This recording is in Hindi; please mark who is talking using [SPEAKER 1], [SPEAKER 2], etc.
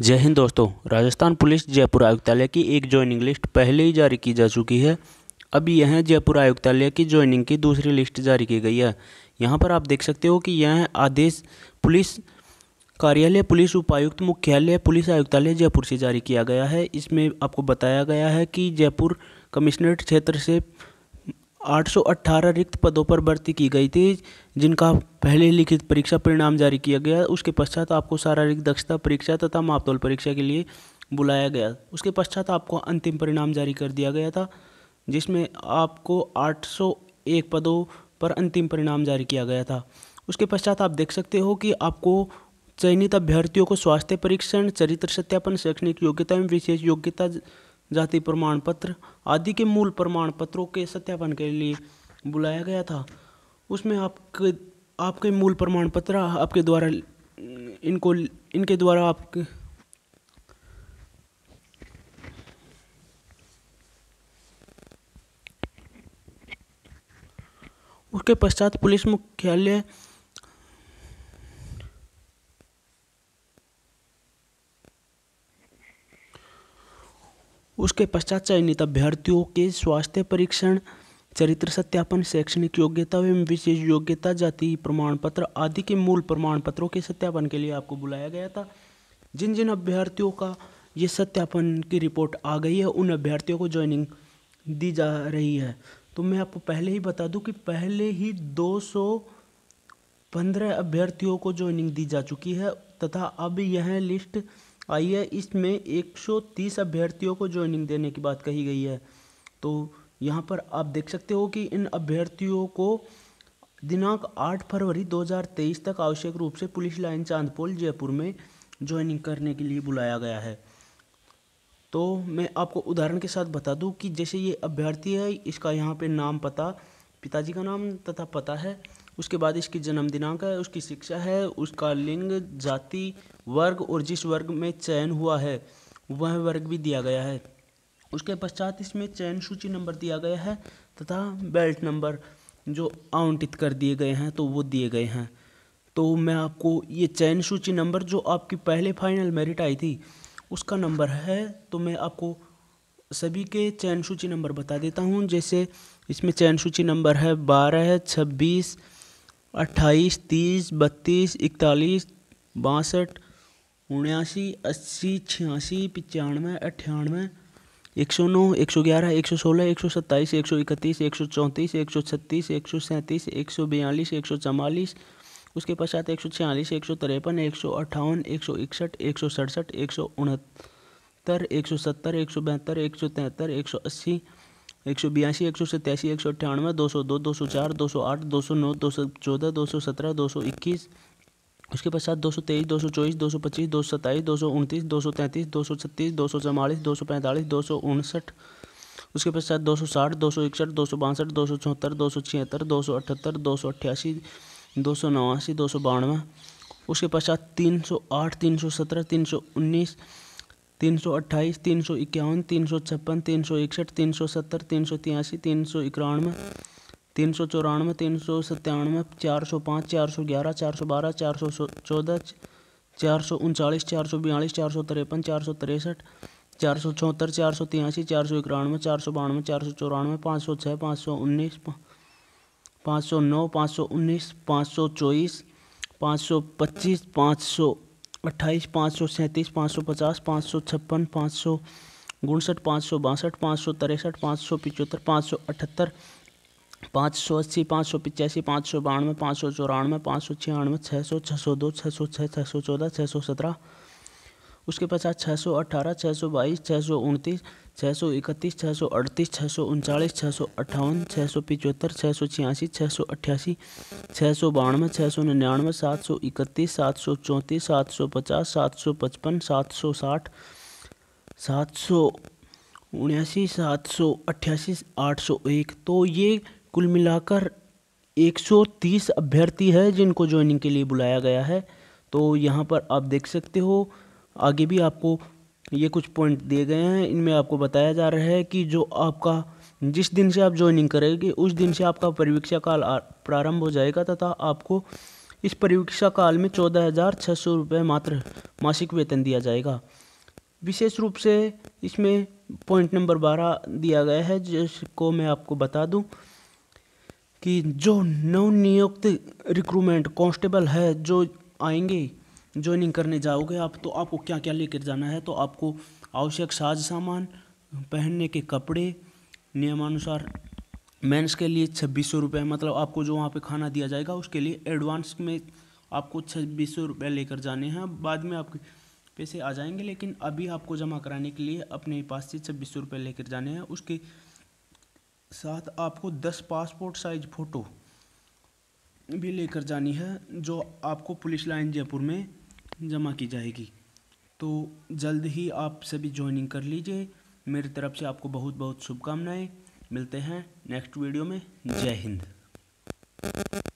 [SPEAKER 1] जय हिंद दोस्तों राजस्थान पुलिस जयपुर आयुक्तालय की एक ज्वाइनिंग लिस्ट पहले ही जारी की जा चुकी है अब यह जयपुर आयुक्तालय की ज्वाइनिंग की दूसरी लिस्ट जारी की गई है यहाँ पर आप देख सकते हो कि यह आदेश पुलिस कार्यालय पुलिस उपायुक्त मुख्यालय पुलिस आयुक्तालय जयपुर से जारी किया गया है इसमें आपको बताया गया है कि जयपुर कमिश्नरेट क्षेत्र से 818 रिक्त पदों पर भर्ती की गई थी जिनका पहले लिखित परीक्षा परिणाम जारी किया गया उसके पश्चात आपको शारीरिक दक्षता परीक्षा तथा मापतोल परीक्षा के लिए बुलाया गया उसके पश्चात आपको अंतिम परिणाम जारी कर दिया गया था जिसमें आपको 801 पदों पर अंतिम परिणाम जारी किया गया था उसके पश्चात आप देख सकते हो कि आपको चयनित अभ्यर्थियों को स्वास्थ्य परीक्षण चरित्र सत्यापन शैक्षणिक योग्यता एवं विशेष योग्यता जाति प्रमाण पत्र आदि के मूल प्रमाण पत्रों के सत्यापन के लिए बुलाया गया था उसमें आपके आपके मूल प्रमाण पत्र आपके द्वारा इनको इनके द्वारा आपके उसके पश्चात पुलिस मुख्यालय उसके पश्चात चयनित अभ्यर्थियों के स्वास्थ्य परीक्षण चरित्र सत्यापन शैक्षणिक योग्यता एवं विशेष योग्यता जाति प्रमाण पत्र आदि के मूल प्रमाण पत्रों के सत्यापन के लिए आपको बुलाया गया था जिन जिन अभ्यर्थियों का ये सत्यापन की रिपोर्ट आ गई है उन अभ्यर्थियों को ज्वाइनिंग दी जा रही है तो मैं आपको पहले ही बता दूं कि पहले ही 215 अभ्यर्थियों को ज्वाइनिंग दी जा चुकी है तथा अब यह लिस्ट आइए इसमें 130 अभ्यर्थियों को ज्वाइनिंग देने की बात कही गई है तो यहाँ पर आप देख सकते हो कि इन अभ्यर्थियों को दिनांक 8 फरवरी 2023 तक आवश्यक रूप से पुलिस लाइन चांदपोल जयपुर में ज्वाइनिंग करने के लिए बुलाया गया है तो मैं आपको उदाहरण के साथ बता दूं कि जैसे ये अभ्यर्थी है इसका यहाँ पे नाम पता पिताजी का नाम तथा पता है उसके बाद इसकी जन्म दिनांक है उसकी शिक्षा है उसका लिंग जाति वर्ग और जिस वर्ग में चयन हुआ है वह वर्ग भी दिया गया है उसके पश्चात इसमें चयन सूची नंबर दिया गया है तथा बेल्ट नंबर जो आवंटित कर दिए गए हैं तो वो दिए गए हैं तो मैं आपको ये चयन सूची नंबर जो आपकी पहले फाइनल मेरिट आई थी उसका नंबर है तो मैं आपको सभी के चयन सूची नंबर बता देता हूँ जैसे इसमें चयन सूची नंबर है बारह छब्बीस अट्ठाईस तीस बत्तीस इकतालीस बासठ उन्यासी अस्सी छियासी पचानवे अट्ठानवे एक सौ नौ एक सौ ग्यारह एक सौ सोलह एक सौ सत्ताईस एक सौ इकतीस एक सौ चौंतीस एक सौ छत्तीस एक सौ सैंतीस एक सौ बयालीस एक सौ चवालीस उसके पश्चात एक सौ छियालीस एक सौ तिरपन एक सौ अट्ठावन एक सौ इकसठ एक सौ सड़सठ एक सौ उनहत्तर एक सौ सत्तर एक सौ बहत्तर एक सौ तिहत्तर एक सौ अस्सी एक सौ बयासी एक सौ सत्तासी एक सौ अट्ठानवे दो सौ दो दो सौ चार दो सौ आठ दो सौ नौ दो सौ चौदह दो सौ सत्रह दो सौ इक्कीस उसके पश्चात दो सौ तेईस दो सौ चौबीस दो सौ पच्चीस दो सौ सत्ताईस दो सौ उनतीस दो सौ तैंतीस दो सौ छत्तीस दो सौ चवालीस दो सौ पैंतालीस दो सौ उनसठ उसके पश्चात दो सौ साठ दो सौ इकसठ दो सौ बासठ दो सौ चौहत्तर दो सौ छिहत्तर दो सौ अठहत्तर दो सौ अट्ठासी दो सौ नवासी दो सौ बानवे उसके पश्चात तीन सौ आठ तीन सौ सत्रह तीन सौ उन्नीस तीन सौ अट्ठाईस तीन सौ इक्यावन तीन सौ छप्पन तीन सौ इकसठ तीन सौ सत्तर तीन सौ तिरासी तीन सौ इक्यानवे तीन सौ चौरानवे तीन सौ सत्तानवे चार सौ पाँच चार सौ ग्यारह चार सौ बारह चार सौ चौदह चार सौ उनचालीस चार सौ बयालीस चार सौ तिरपन चार सौ तिरसठ चार सौ चौहत्तर चार सौ तिरासी चार सौ इक्यानवे चार सौ बानवे चार सौ चौरानवे पाँच सौ छः पाँच सौ उन्नीस पाँच सौ नौ पाँच सौ उन्नीस पाँच सौ चौबीस पाँच सौ पच्चीस पाँच सौ अट्ठाईस पाँच सौ सैंतीस पाँच सौ पचास पाँच सौ छप्पन पाँच सौ उनसठ पाँच सौ बासठ पाँच सौ तिरसठ पाँच सौ पिचहत्तर पाँच सौ अठहत्तर पाँच सौ अस्सी पाँच सौ पिचासी पाँच सौ बानवे पाँच सौ चौरानवे पाँच सौ छियानवे छः सौ छः सौ दो छः सौ छः छः सौ चौदह छः सौ सत्रह उसके पश्चात छः सौ अट्ठारह छः सौ बाईस छः सौ उनतीस छः सौ इकतीस छः सौ अड़तीस छः सौ उनचालीस छः सौ अट्ठावन छः सौ पिचहत्तर छः सौ छियासी छः सौ अट्ठासी छः सौ बानवे छः सौ निन्यानवे सात सौ इकतीस सात सौ चौंतीस सात सौ पचास सात सौ पचपन सात सौ साठ सात सौ उन्यासी सात सौ अट्ठासी आठ सौ एक तो ये कुल मिलाकर एक सौ तीस अभ्यर्थी है जिनको ज्वाइनिंग के लिए बुलाया गया है तो यहाँ पर आप देख सकते हो आगे भी आपको ये कुछ पॉइंट दिए गए हैं इनमें आपको बताया जा रहा है कि जो आपका जिस दिन से आप ज्वाइनिंग करेंगे उस दिन से आपका परीक्षा काल प्रारंभ हो जाएगा तथा आपको इस परीक्षा काल में चौदह हज़ार छः सौ रुपये मात्र मासिक वेतन दिया जाएगा विशेष रूप से इसमें पॉइंट नंबर बारह दिया गया है जिसको मैं आपको बता दूं कि जो नवनियुक्त रिक्रूमेंट कांस्टेबल है जो आएंगे ज्वाइनिंग करने जाओगे आप तो आपको क्या क्या लेकर जाना है तो आपको आवश्यक साज सामान पहनने के कपड़े नियमानुसार मेंस के लिए छब्बीस सौ रुपये मतलब आपको जो वहाँ पे खाना दिया जाएगा उसके लिए एडवांस में आपको छब्बीस सौ रुपये लेकर जाने हैं बाद में आपके पैसे आ जाएंगे लेकिन अभी आपको जमा कराने के लिए अपने पास से छब्बीस सौ रुपये लेकर जाने हैं उसके साथ आपको दस पासपोर्ट साइज फ़ोटो भी लेकर जानी है जो आपको पुलिस लाइन जयपुर में जमा की जाएगी तो जल्द ही आप सभी ज्वाइनिंग कर लीजिए मेरी तरफ से आपको बहुत बहुत शुभकामनाएं मिलते हैं नेक्स्ट वीडियो में जय हिंद